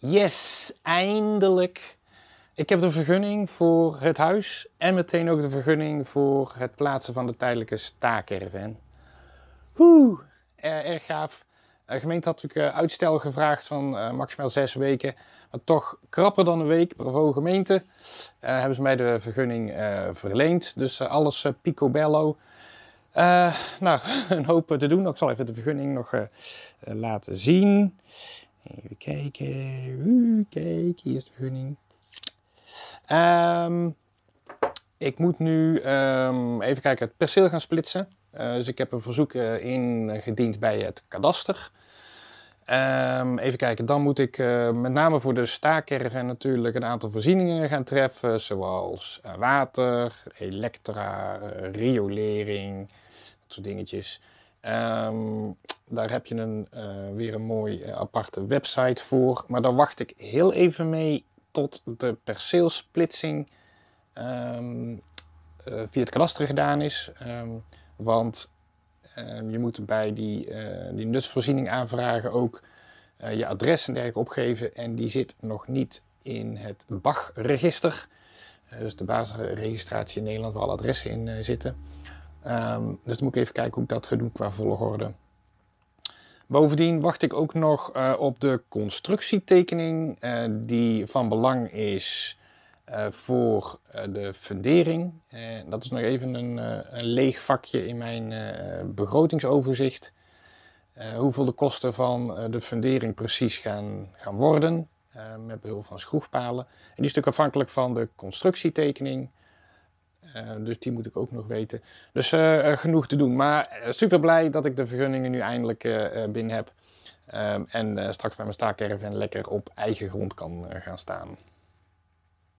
Yes, eindelijk. Ik heb de vergunning voor het huis en meteen ook de vergunning voor het plaatsen van de tijdelijke staakerven. Oeh, eh, erg gaaf. De gemeente had natuurlijk eh, uitstel gevraagd van eh, maximaal zes weken. Maar toch krapper dan een week, bravo gemeente. Uh, hebben ze mij de vergunning verleend. Dus alles picobello. nou, een hoop te doen. Ik zal even de vergunning nog laten zien. Even kijken. kijk, Hier is de vergunning. Ehm, ik moet nu ehm, even kijken, het perceel gaan splitsen. Eh, dus ik heb een verzoek eh, ingediend bij het kadaster. Ehm, even kijken, dan moet ik eh, met name voor de staakerven natuurlijk een aantal voorzieningen gaan treffen. Zoals water, elektra, riolering, dat soort dingetjes. Um, daar heb je een, eh, weer een mooi eh, aparte website voor. Maar daar wacht ik heel even mee tot de perceelsplitsing um, uh, via het kadaster gedaan is. Ehm, want ehm, je moet bij die, die nutsvoorziening aanvragen ook je adres en dergelijke opgeven. En die zit nog niet in het BAG-register. dus de basisregistratie in Nederland waar alle adressen in zitten. dus dan moet ik even kijken hoe ik dat ga doen qua volgorde. Bovendien wacht ik ook nog eh, op de constructietekening uh, die van belang is eh, voor de fundering. dat is nog even een, een leeg vakje in mijn begrotingsoverzicht. hoeveel de kosten van de fundering precies gaan, gaan worden met behulp van schroefpalen. En die is natuurlijk afhankelijk van de constructietekening. Eh, dus die moet ik ook nog weten. Dus eh, eh, genoeg te doen. Maar super blij dat ik de vergunningen nu eindelijk binnen heb. Ehm, en straks bij mijn staakerven lekker op eigen grond kan gaan staan.